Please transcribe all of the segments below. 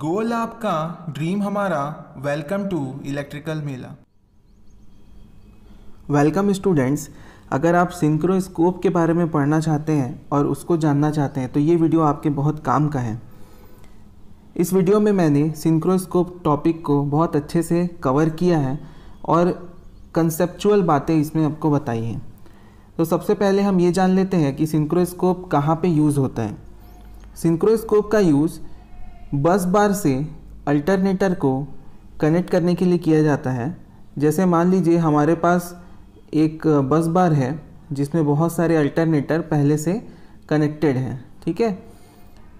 गोल आपका ड्रीम हमारा welcome to electrical मेला वेलकम स्टूडेंट्स अगर आप सिंक्रोस्कोप के बारे में पढ़ना चाहते हैं और उसको जानना चाहते हैं तो ये वीडियो आपके बहुत काम का है इस वीडियो में मैंने सिंक्रोस्कोप टॉपिक को बहुत अच्छे से कवर किया है और कंसेप्चुअल बातें इसमें आपको बताई हैं तो सबसे पहले हम ये जान लेते हैं कि सिंक्रोस्कोप कहाँ पे यूज़ होता है सिंक्रोस्कोप का यूज़ बस बार से अल्टरनेटर को कनेक्ट करने के लिए किया जाता है जैसे मान लीजिए हमारे पास एक बस बार है जिसमें बहुत सारे अल्टरनेटर पहले से कनेक्टेड हैं ठीक है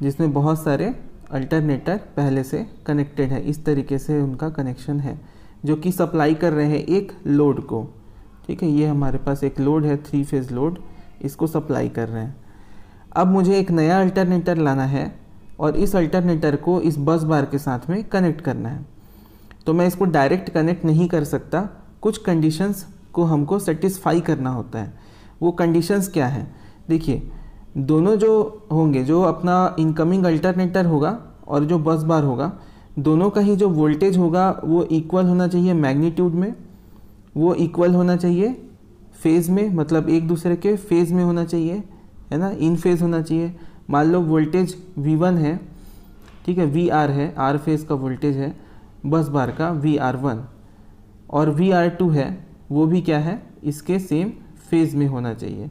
जिसमें बहुत सारे अल्टरनेटर पहले से कनेक्टेड है इस तरीके से उनका कनेक्शन है जो कि सप्लाई कर रहे हैं एक लोड को ठीक है ये हमारे पास एक लोड है थ्री फेज़ लोड इसको सप्लाई कर रहे हैं अब मुझे एक नया अल्टरनेटर लाना है और इस अल्टरनेटर को इस बस बार के साथ में कनेक्ट करना है तो मैं इसको डायरेक्ट कनेक्ट नहीं कर सकता कुछ कंडीशंस को हमको सेटिस्फाई करना होता है वो कंडीशंस क्या है देखिए दोनों जो होंगे जो अपना इनकमिंग अल्टरनेटर होगा और जो बस बार होगा दोनों का ही जो वोल्टेज होगा वो इक्वल होना चाहिए मैग्नीट्यूड में वो इक्वल होना चाहिए फेज़ में मतलब एक दूसरे के फेज़ में होना चाहिए है ना इन फेज़ होना चाहिए मान लो वोल्टेज V1 है ठीक है वी आर है आर फेज का वोल्टेज है बस बार का वी आर वन और वी आर टू है वो भी क्या है इसके सेम फेज़ में होना चाहिए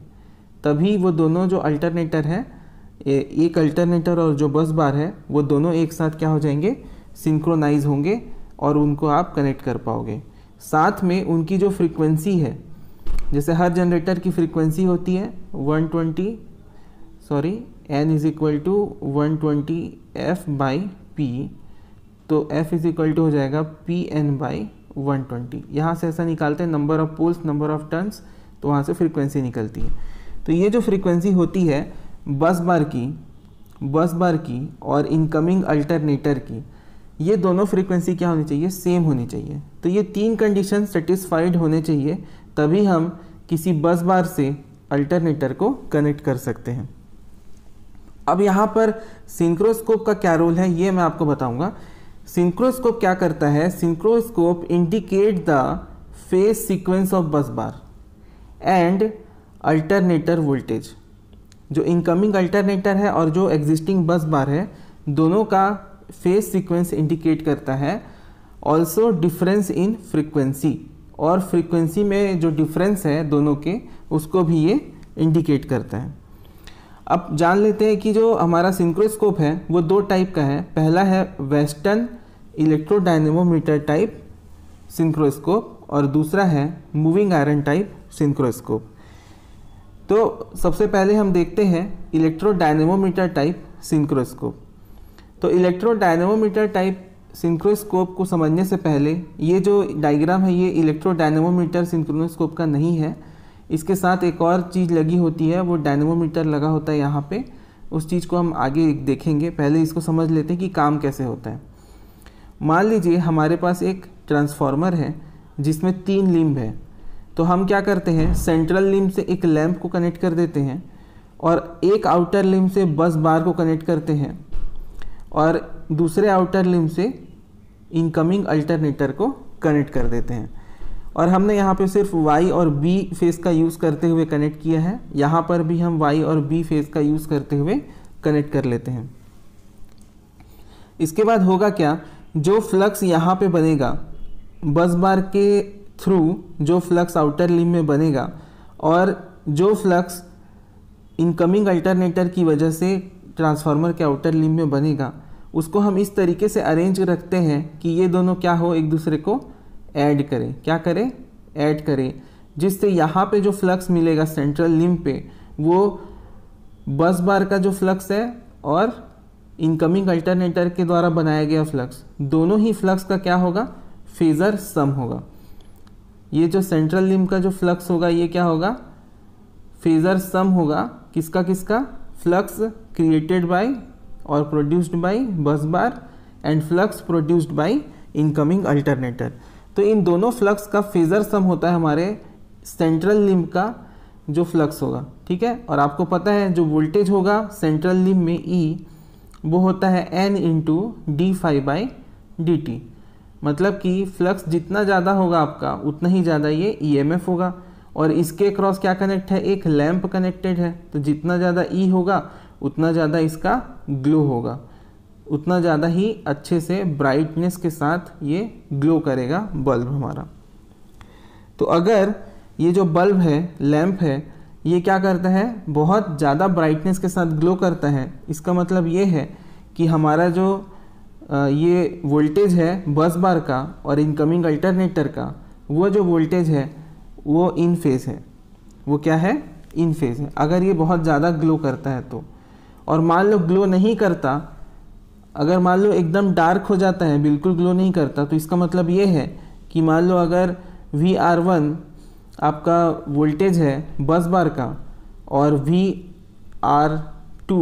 तभी वो दोनों जो अल्टरनेटर है एक अल्टरनेटर और जो बस बार है वो दोनों एक साथ क्या हो जाएंगे सिंक्रोनाइज होंगे और उनको आप कनेक्ट कर पाओगे साथ में उनकी जो फ्रीक्वेंसी है जैसे हर जनरेटर की फ्रीक्वेंसी होती है 120 sorry N is equal to one twenty F by P तो एफ इज इक्वल टू हो जाएगा P N by one twenty यहाँ से ऐसा निकालते हैं number of poles number of turns तो वहाँ से फ्रीक्वेंसी निकलती है तो ये जो फ्रीक्वेंसी होती है बस बार की बस बार की और इनकमिंग अल्टरनेटर की ये दोनों फ्रीक्वेंसी क्या होनी चाहिए सेम होनी चाहिए तो ये तीन कंडीशन सेटिस्फाइड होने चाहिए तभी हम किसी बस बार से अल्टरनेटर को कनेक्ट कर सकते हैं अब यहाँ पर सिंक्रोस्कोप का क्या रोल है ये मैं आपको बताऊँगा सिंक्रोस्कोप क्या करता है synchroscope indicate the phase sequence of bus bar and alternator voltage जो इनकमिंग अल्टरनेटर है और जो एग्जिस्टिंग बस बार है दोनों का फेस सीक्वेंस इंडिकेट करता है ऑल्सो डिफरेंस इन फ्रीक्वेंसी और फ्रीक्वेंसी में जो डिफरेंस है दोनों के उसको भी ये इंडिकेट करता है अब जान लेते हैं कि जो हमारा सिंक्रोस्कोप है वो दो टाइप का है पहला है वेस्टर्न इलेक्ट्रोडाइनेमोमीटर टाइप सिंक्रोस्कोप और दूसरा है मूविंग आयरन टाइप सिंक्रोस्कोप तो सबसे पहले हम देखते हैं इलेक्ट्रोडाइनेमोमीटर टाइप सिंक्रोस्कोप तो इलेक्ट्रोडाइनेमोमीटर टाइप सिंक्रोस्कोप को समझने से पहले ये जो डायग्राम है ये इलेक्ट्रोडाइनेमोमीटर सिंक्रोस्कोप का नहीं है इसके साथ एक और चीज़ लगी होती है वो डायनमोमीटर लगा होता है यहाँ पे उस चीज़ को हम आगे देखेंगे पहले इसको समझ लेते हैं कि काम कैसे होता है मान लीजिए हमारे पास एक ट्रांसफार्मर है जिसमें तीन लिम्ब है तो हम क्या करते हैं सेंट्रल लिम्ब से एक लैंप को कनेक्ट कर देते हैं और एक आउटर लिम्ब से बस बार को कनेक्ट करते हैं और दूसरे आउटर लिम्ब से इनकमिंग अल्टरनेटर को कनेक्ट कर देते हैं और हमने यहाँ पे सिर्फ y और b फेस का यूज़ करते हुए कनेक्ट किया है यहाँ पर भी हम y और b फेस का यूज़ करते हुए कनेक्ट कर लेते हैं इसके बाद होगा क्या जो फ्लक्स यहाँ पे बनेगा बस बार के थ्रू जो फ्लक्स आउटर लिम में बनेगा और जो फ्लक्स इनकमिंग अल्टरनेटर की वजह से ट्रांसफार्मर के आउटर लिम में बनेगा उसको हम इस तरीके से अरेंज रखते हैं कि ये दोनों क्या हो एक दूसरे को ऐड करें क्या करें ऐड करें जिससे यहाँ पे जो फ्लक्स मिलेगा सेंट्रल लिम पे वो बस बार का जो फ्लक्स है और इनकमिंग अल्टरनेटर के द्वारा बनाया गया फ्लक्स दोनों ही फ्लक्स का क्या होगा फेज़र सम होगा ये जो सेंट्रल लिम का जो फ्लक्स होगा ये क्या होगा फेज़र सम होगा किसका किसका फ्लक्स क्रिएटेड बाय और produced by bus bar and flux produced by incoming alternator तो इन दोनों फ्लक्स का फेज़र सम होता है हमारे सेंट्रल लिम्ब का जो फ्लक्स होगा ठीक है और आपको पता है जो वोल्टेज होगा सेंट्रल लिम्ब में ई e, वो होता है N into D phi by D T मतलब कि फ्लक्स जितना ज़्यादा होगा आपका उतना ही ज़्यादा ये ई e एफ होगा और इसके क्रॉस क्या कनेक्ट है एक लैम्प कनेक्टेड है तो जितना ज़्यादा ई e होगा उतना ज़्यादा इसका ग्लो होगा उतना ज़्यादा ही अच्छे से ब्राइटनेस के साथ ये ग्लो करेगा बल्ब हमारा तो अगर ये जो बल्ब है लैम्प है ये क्या करता है बहुत ज़्यादा ब्राइटनेस के साथ ग्लो करता है इसका मतलब ये है कि हमारा जो ये वोल्टेज है बस बार का और इनकमिंग अल्टरनेटर का वो जो वोल्टेज है वो इन फेज़ है वो क्या है इन फेज़ है अगर ये बहुत ज़्यादा ग्लो करता है तो और मान लो ग्लो नहीं करता अगर मान लो एकदम डार्क हो जाता है बिल्कुल ग्लो नहीं करता तो इसका मतलब ये है कि मान लो अगर वी आर वन आपका वोल्टेज है बस बार का और वी आर टू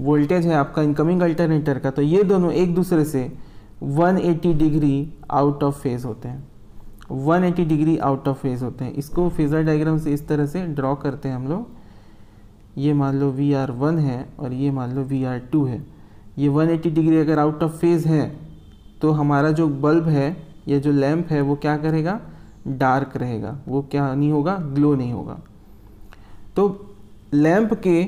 वोल्टेज है आपका इनकमिंग अल्टरनेटर का तो ये दोनों एक दूसरे से 180 डिग्री आउट ऑफ फेज होते हैं 180 डिग्री आउट ऑफ फेज होते हैं इसको फेजर डायग्राम से इस तरह से ड्रॉ करते हैं हम लोग ये मान लो वी आर वन है और ये मान लो वी आर टू है ये 180 डिग्री अगर आउट ऑफ फेज़ है तो हमारा जो बल्ब है या जो लैम्प है वो क्या करेगा डार्क रहेगा वो क्या नहीं होगा ग्लो नहीं होगा तो लैम्प के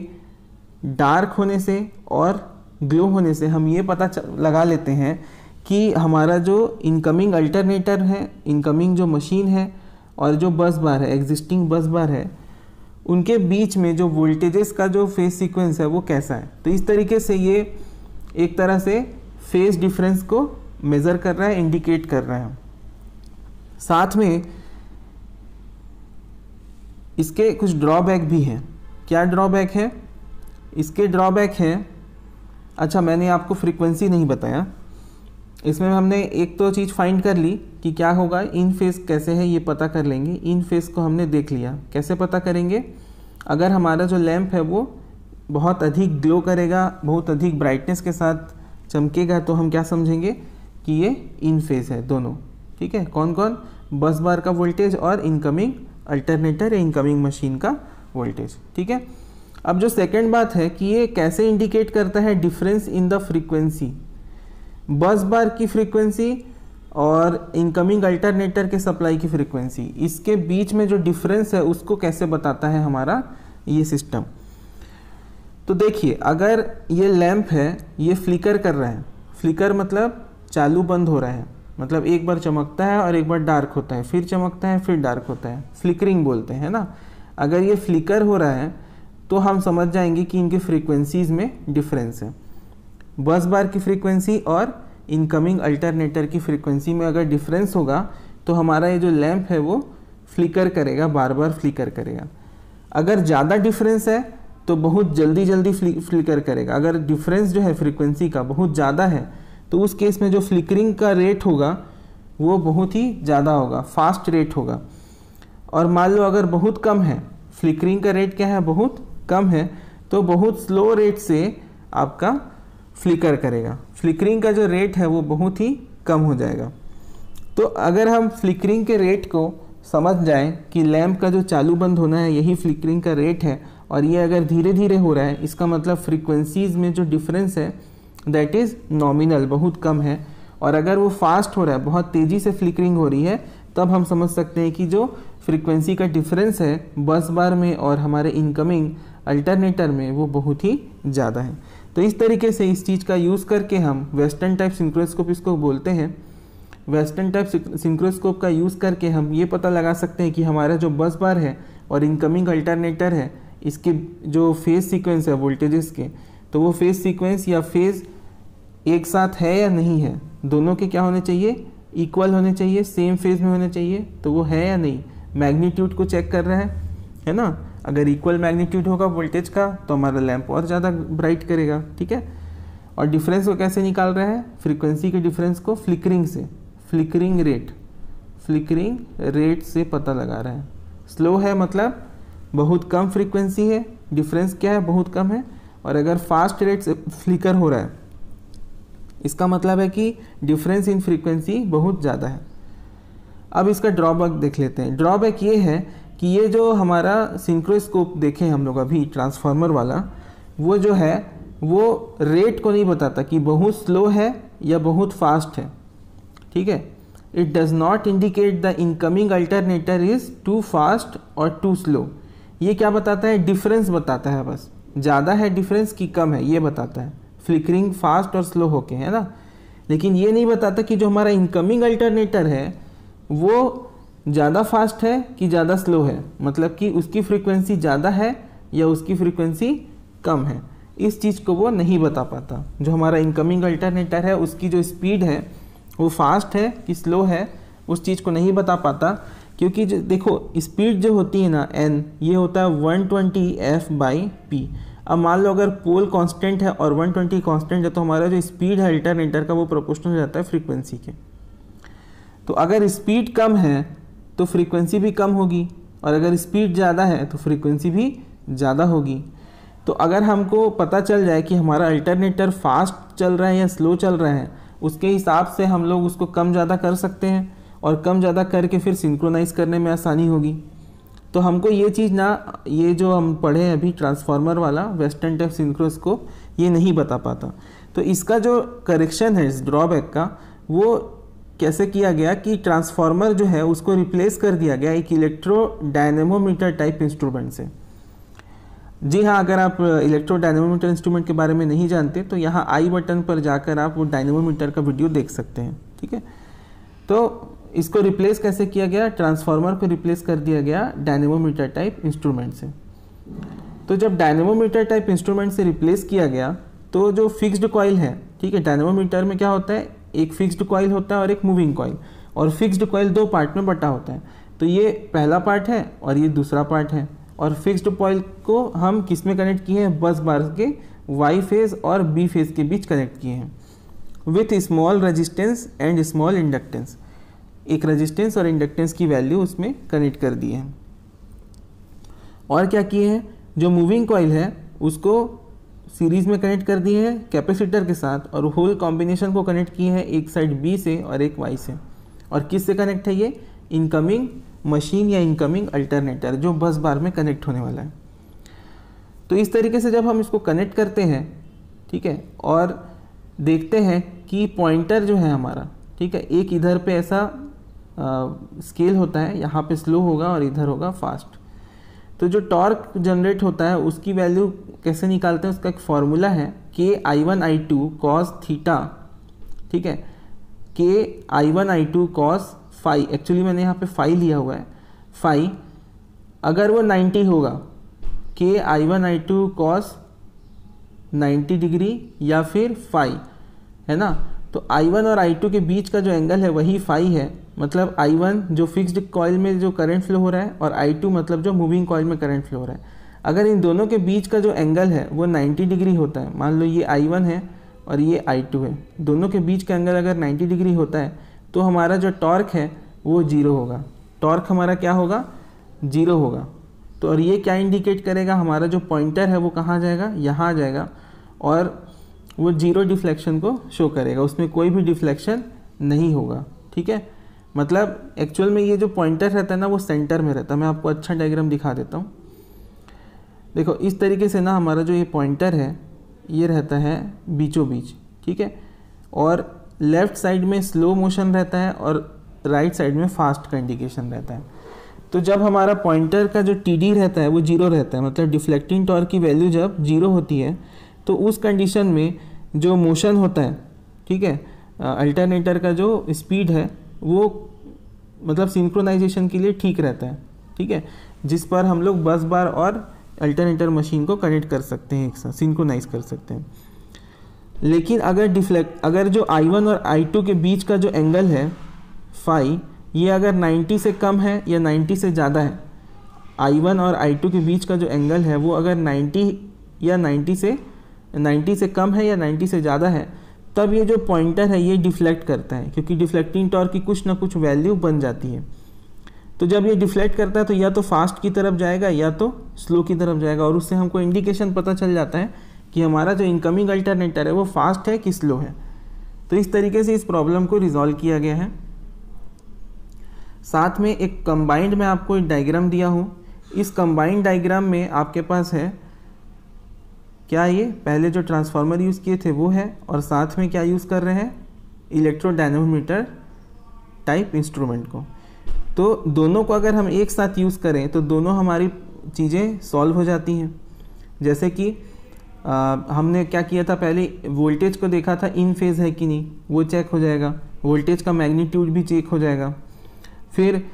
डार्क होने से और ग्लो होने से हम ये पता लगा लेते हैं कि हमारा जो इनकमिंग अल्टरनेटर है इनकमिंग जो मशीन है और जो बस बार है एग्जिस्टिंग बस बार है उनके बीच में जो वोल्टेजेस का जो फेस सीक्वेंस है वो कैसा है तो इस तरीके से ये एक तरह से फेस डिफरेंस को मेज़र कर रहा है इंडिकेट कर रहा है साथ में इसके कुछ ड्रॉबैक भी हैं क्या ड्रॉबैक है इसके ड्रॉबैक हैं अच्छा मैंने आपको फ्रीक्वेंसी नहीं बताया इसमें हमने एक तो चीज़ फाइंड कर ली कि क्या होगा इन फेस कैसे है ये पता कर लेंगे इन फेस को हमने देख लिया कैसे पता करेंगे अगर हमारा जो लैम्प है वो बहुत अधिक ग्लो करेगा बहुत अधिक ब्राइटनेस के साथ चमकेगा तो हम क्या समझेंगे कि ये इन फेज है दोनों ठीक है कौन कौन बस बार का वोल्टेज और इनकमिंग अल्टरनेटर या इनकमिंग मशीन का वोल्टेज ठीक है अब जो सेकंड बात है कि ये कैसे इंडिकेट करता है डिफरेंस इन द फ्रीक्वेंसी बस बार की फ्रीक्वेंसी और इनकमिंग अल्टरनेटर के सप्लाई की फ्रीक्वेंसी इसके बीच में जो डिफरेंस है उसको कैसे बताता है हमारा ये सिस्टम तो देखिए अगर ये लैंप है ये फ्लिकर कर रहा है फ्लिकर मतलब चालू बंद हो रहा है मतलब एक बार चमकता है और एक बार डार्क होता है फिर चमकता है फिर डार्क होता है फ्लिकरिंग बोलते हैं ना अगर ये फ्लिकर हो रहा है तो हम समझ जाएंगे कि इनके फ्रीक्वेंसीज़ में डिफरेंस है बस बार की फ्रीक्वेंसी और इनकमिंग अल्टरनेटर की फ्रीक्वेंसी में अगर डिफरेंस होगा तो हमारा ये जो लैंप है वो फ्लिकर करेगा बार बार फ्लिकर करेगा अगर ज़्यादा डिफरेंस है तो बहुत जल्दी जल्दी फ्लिकर करेगा अगर डिफरेंस जो है फ्रीक्वेंसी का बहुत ज़्यादा है तो उस केस में जो फ्लिकरिंग का रेट होगा वो बहुत ही ज़्यादा होगा फास्ट रेट होगा और मान लो अगर बहुत कम है फ्लिकरिंग का रेट क्या है बहुत कम है तो बहुत स्लो रेट से आपका फ्लिकर करेगा फ्लिकरिंग का जो रेट है वो बहुत ही कम हो जाएगा तो अगर हम फ्लिकरिंग के रेट को समझ जाएं कि लैम्प का जो चालू बंद होना है यही फ्लिकरिंग का रेट है और ये अगर धीरे धीरे हो रहा है इसका मतलब फ्रीक्वेंसीज़ में जो डिफरेंस है दैट इज़ नॉमिनल बहुत कम है और अगर वो फास्ट हो रहा है बहुत तेज़ी से फ्लिकरिंग हो रही है तब हम समझ सकते हैं कि जो फ्रीक्वेंसी का डिफरेंस है बस बार में और हमारे इनकमिंग अल्टरनेटर में वो बहुत ही ज़्यादा है तो इस तरीके से इस चीज़ का यूज़ करके हम वेस्टर्न टाइप सिंक्रोस्कोप इसको बोलते हैं वेस्टर्न टाइप सिंक्रोस्कोप का यूज़ करके हम ये पता लगा सकते हैं कि हमारा जो बस बार है और इनकमिंग अल्टरनेटर है इसके जो फेज सीक्वेंस है वोल्टेजेस के तो वो फेज सीक्वेंस या फेज एक साथ है या नहीं है दोनों के क्या होने चाहिए इक्वल होने चाहिए सेम फेज में होने चाहिए तो वो है या नहीं मैग्नीट्यूड को चेक कर रहे हैं है ना अगर इक्वल मैग्नीट्यूड होगा वोल्टेज का तो हमारा लैंप और ज़्यादा ब्राइट करेगा ठीक है और डिफरेंस को कैसे निकाल रहा है फ्रीक्वेंसी के डिफरेंस को फ्लिकरिंग से फ्लिकरिंग रेट फ्लिकरिंग रेट से पता लगा रहे हैं स्लो है मतलब बहुत कम फ्रीक्वेंसी है डिफरेंस क्या है बहुत कम है और अगर फास्ट रेट से फ्लिकर हो रहा है इसका मतलब है कि डिफरेंस इन फ्रीक्वेंसी बहुत ज़्यादा है अब इसका ड्रॉबैक देख लेते हैं ड्रॉबैक ये है कि ये जो हमारा सिंक्रोस्कोप देखे हम लोग अभी ट्रांसफार्मर वाला वो जो है वो रेट को नहीं बताता कि बहुत स्लो है या बहुत फास्ट है ठीक है it does not indicate the incoming alternator is too fast और टू स्लो ये क्या बताता है डिफरेंस बताता है बस ज़्यादा है डिफरेंस कि कम है ये बताता है फ्लिकरिंग फास्ट और स्लो होके है ना लेकिन ये नहीं बताता कि जो हमारा इनकमिंग अल्टरनेटर है वो ज़्यादा फास्ट है कि ज़्यादा स्लो है मतलब कि उसकी फ्रिक्वेंसी ज़्यादा है या उसकी फ्रिक्वेंसी कम है इस चीज़ को वो नहीं बता पाता जो हमारा इनकमिंग अल्टरनेटर है उसकी जो स्पीड है वो फास्ट है कि स्लो है उस चीज़ को नहीं बता पाता क्योंकि देखो स्पीड जो होती है ना एन ये होता है one twenty F by P अब मान लो अगर पोल कांस्टेंट है और 120 ट्वेंटी कॉन्स्टेंट है तो हमारा जो स्पीड है अल्टरनेटर का वो प्रोपोर्शनल हो जाता है फ्रीक्वेंसी के तो अगर स्पीड कम है तो फ्रीक्वेंसी भी कम होगी और अगर स्पीड ज़्यादा है तो फ्रीक्वेंसी भी ज़्यादा होगी तो अगर हमको पता चल जाए कि हमारा अल्टरनेटर फास्ट चल रहा है या स्लो चल रहा है उसके हिसाब से हम लोग उसको कम ज़्यादा कर सकते हैं और कम ज़्यादा करके फिर सिंक्रोनाइज़ करने में आसानी होगी तो हमको ये चीज़ ना ये जो हम पढ़े अभी ट्रांसफार्मर वाला वेस्टर्न टाइप सिंक्रोस्कोप ये नहीं बता पाता तो इसका जो करेक्शन है इस ड्रॉबैक का वो कैसे किया गया कि ट्रांसफार्मर जो है उसको रिप्लेस कर दिया गया एक इलेक्ट्रो डायनेमोमीटर टाइप इंस्ट्रूमेंट से जी हाँ अगर आप इलेक्ट्रो डायनेमोमीटर इंस्ट्रूमेंट के बारे में नहीं जानते तो यहाँ आई बटन पर जाकर आप वो डायनेमोमीटर का वीडियो देख सकते हैं ठीक है तो इसको रिप्लेस कैसे किया गया ट्रांसफार्मर को रिप्लेस कर दिया गया डायनेमोमीटर टाइप इंस्ट्रूमेंट से तो जब डायनेमोमीटर टाइप इंस्ट्रूमेंट से रिप्लेस किया गया तो जो फिक्स्ड कॉइल है ठीक है डायनेमोमीटर में क्या होता है एक फिक्स्ड कॉइल होता है और एक मूविंग कॉइल और फिक्स्ड कॉइल दो पार्ट में बटा होता है तो ये पहला पार्ट है और ये दूसरा पार्ट है और फिक्स्ड कॉइल को हम किस में कनेक्ट किए हैं बस बार के वाई फेज और बी फेज के बीच कनेक्ट किए हैं with small resistance and small inductance एक रेजिस्टेंस और इंडक्टेंस की वैल्यू उसमें कनेक्ट कर दी है और क्या किए हैं जो मूविंग कॉयल है उसको सीरीज में कनेक्ट कर दिए हैं कैपेसिटर के साथ और होल कॉम्बिनेशन को कनेक्ट किए हैं एक साइड बी से और एक वाई से और किस से कनेक्ट है ये इनकमिंग मशीन या इनकमिंग अल्टरनेटर जो बस बार में कनेक्ट होने वाला है तो इस तरीके से जब हम इसको कनेक्ट करते हैं ठीक है और देखते हैं कि पॉइंटर जो है हमारा ठीक है एक इधर पे ऐसा स्केल होता है यहाँ पे स्लो होगा और इधर होगा फास्ट तो जो टॉर्क जनरेट होता है उसकी वैल्यू कैसे निकालते हैं उसका एक फॉर्मूला है K I one I two cos theta ठीक है K I one I two cos phi actually मैंने यहाँ पे फाइव लिया हुआ है फाइव अगर वो 90 होगा K I one I two cos ninety degree या फिर फाइव है ना तो आई वन और आई टू के बीच का जो एंगल है वही फाइव है मतलब आई वन जो फिक्स्ड कॉयल में जो करंट फ्लो हो रहा है और आई टू मतलब जो मूविंग कॉयल में करंट फ्लो हो रहा है अगर इन दोनों के बीच का जो एंगल है वो 90 डिग्री होता है मान लो ये आई वन है और ये आई टू है दोनों के बीच का एंगल अगर 90 डिग्री होता है तो हमारा जो टॉर्क है वो जीरो होगा टॉर्क हमारा क्या होगा जीरो होगा तो और ये क्या इंडिकेट करेगा हमारा जो पॉइंटर है वो कहाँ जाएगा यहाँ आ जाएगा और वो जीरो डिफ्लेक्शन को शो करेगा उसमें कोई भी डिफ्लेक्शन नहीं होगा ठीक है मतलब एक्चुअल में ये जो पॉइंटर रहता है ना वो सेंटर में रहता है मैं आपको अच्छा डायग्राम दिखा देता हूँ देखो इस तरीके से ना हमारा जो ये पॉइंटर है ये रहता है बीचों बीच ठीक है और लेफ़्ट साइड में स्लो मोशन रहता है और राइट right साइड में फास्ट का इंडिकेशन रहता है तो जब हमारा पॉइंटर का जो टी रहता है वो जीरो रहता है मतलब डिफ्लेक्टिंग टॉर्क की वैल्यू जब जीरो होती है तो उस कंडीशन में जो मोशन होता है ठीक है अल्टरनेटर का जो स्पीड है वो मतलब सिंक्रोनाइजेशन के लिए ठीक रहता है ठीक है जिस पर हम लोग बस बार और अल्टरनेटर मशीन को कनेक्ट कर सकते हैं एक साथ सिंक्रोनाइज कर सकते हैं लेकिन अगर डिफ्लेक्ट अगर जो I1 और I2 के बीच का जो एंगल है फाई ये अगर 90 से कम है या 90 से ज़्यादा है I1 और I2 के बीच का जो एंगल है वो अगर 90 या 90 से 90 से कम है या 90 से ज़्यादा है तब ये जो पॉइंटर है ये डिफ्लेक्ट करता है क्योंकि डिफ्लेक्टिंग टॉर्क की कुछ ना कुछ वैल्यू बन जाती है तो जब ये डिफ्लेक्ट करता है तो या तो फास्ट की तरफ जाएगा या तो स्लो की तरफ जाएगा और उससे हमको इंडिकेशन पता चल जाता है कि हमारा जो इनकमिंग अल्टरनेटर है वो फास्ट है कि स्लो है तो इस तरीके से इस प्रॉब्लम को रिजॉल्व किया गया है साथ में एक कंबाइंड में आपको एक डायग्राम दिया हूँ इस कंबाइंड डायग्राम में आपके पास है क्या ये पहले जो ट्रांसफार्मर यूज़ किए थे वो है और साथ में क्या यूज़ कर रहे हैं डायनोमीटर टाइप इंस्ट्रूमेंट को तो दोनों को अगर हम एक साथ यूज़ करें तो दोनों हमारी चीज़ें सॉल्व हो जाती हैं जैसे कि आ, हमने क्या किया था पहले वोल्टेज को देखा था इन फेज़ है कि नहीं वो चेक हो जाएगा वोल्टेज का मैग्नीट्यूड भी चेक हो जाएगा फिर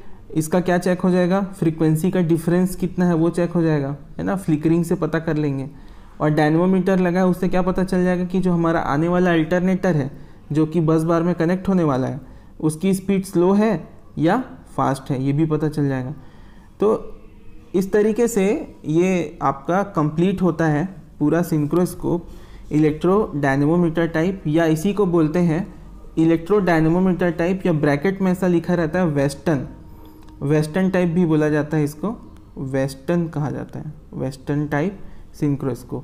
इसका क्या चेक हो जाएगा फ्रीक्वेंसी का डिफरेंस कितना है वो चेक हो जाएगा है ना फ्लिकरिंग से पता कर लेंगे और डायनोमीटर लगा है उससे क्या पता चल जाएगा कि जो हमारा आने वाला अल्टरनेटर है जो कि बस बार में कनेक्ट होने वाला है उसकी स्पीड स्लो है या फास्ट है ये भी पता चल जाएगा तो इस तरीके से ये आपका कंप्लीट होता है पूरा सिंक्रोस्कोप इलेक्ट्रो डायनोमीटर टाइप या इसी को बोलते हैं इलेक्ट्रो डायनोमीटर टाइप या ब्रैकेट में ऐसा लिखा रहता है वेस्टर्न वेस्टर्न टाइप भी बोला जाता है इसको वेस्टर्न कहा जाता है वेस्टर्न टाइप को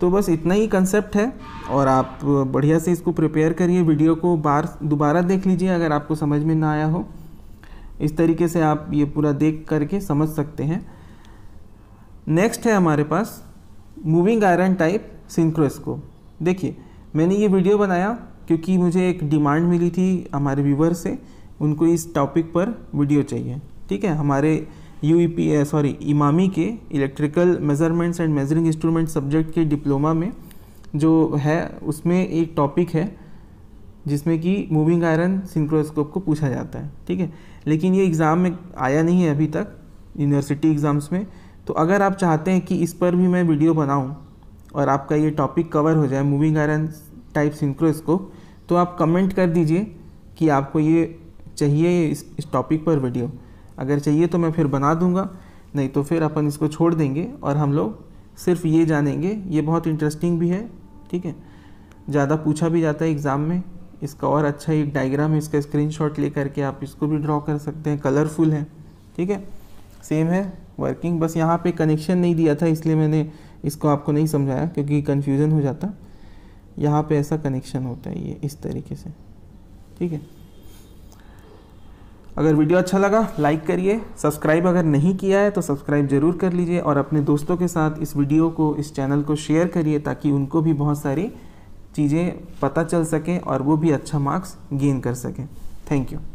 तो बस इतना ही कंसेप्ट है और आप बढ़िया से इसको प्रिपेयर करिए वीडियो को बार दोबारा देख लीजिए अगर आपको समझ में ना आया हो इस तरीके से आप ये पूरा देख करके समझ सकते हैं नेक्स्ट है हमारे पास मूविंग आयरन टाइप सिंक्रोस्कोप देखिए मैंने ये वीडियो बनाया क्योंकि मुझे एक डिमांड मिली थी हमारे व्यूवर से उनको इस टॉपिक पर वीडियो चाहिए ठीक है हमारे यू सॉरी इमामी के electrical measurements and measuring instrument subject के डिप्लोमा में जो है उसमें एक टॉपिक है जिसमें कि मूविंग आयरन सिंक्रोस्कोप को पूछा जाता है ठीक है लेकिन ये एग्ज़ाम में आया नहीं है अभी तक यूनिवर्सिटी एग्ज़ाम्स में तो अगर आप चाहते हैं कि इस पर भी मैं वीडियो बनाऊं और आपका ये टॉपिक कवर हो जाए मूविंग आयरन टाइप सिंक्रोस्कोप तो आप कमेंट कर दीजिए कि आपको ये चाहिए इस, इस टॉपिक पर वीडियो अगर चाहिए तो मैं फिर बना दूंगा नहीं तो फिर अपन इसको छोड़ देंगे और हम लोग सिर्फ ये जानेंगे ये बहुत इंटरेस्टिंग भी है ठीक है ज़्यादा पूछा भी जाता है एग्ज़ाम में इसका और अच्छा एक डायग्राम है इसका शॉट ले करके आप इसको भी ड्रॉ कर सकते हैं कलरफुल है ठीक है सेम है वर्किंग बस यहाँ पे कनेक्शन नहीं दिया था इसलिए मैंने इसको आपको नहीं समझाया क्योंकि कन्फ्यूज़न हो जाता यहाँ पे ऐसा कनेक्शन होता है ये इस तरीके से ठीक है अगर वीडियो अच्छा लगा लाइक करिए सब्सक्राइब अगर नहीं किया है तो सब्सक्राइब ज़रूर कर लीजिए और अपने दोस्तों के साथ इस वीडियो को इस चैनल को शेयर करिए ताकि उनको भी बहुत सारी चीज़ें पता चल सकें और वो भी अच्छा मार्क्स गेन कर सकें थैंक यू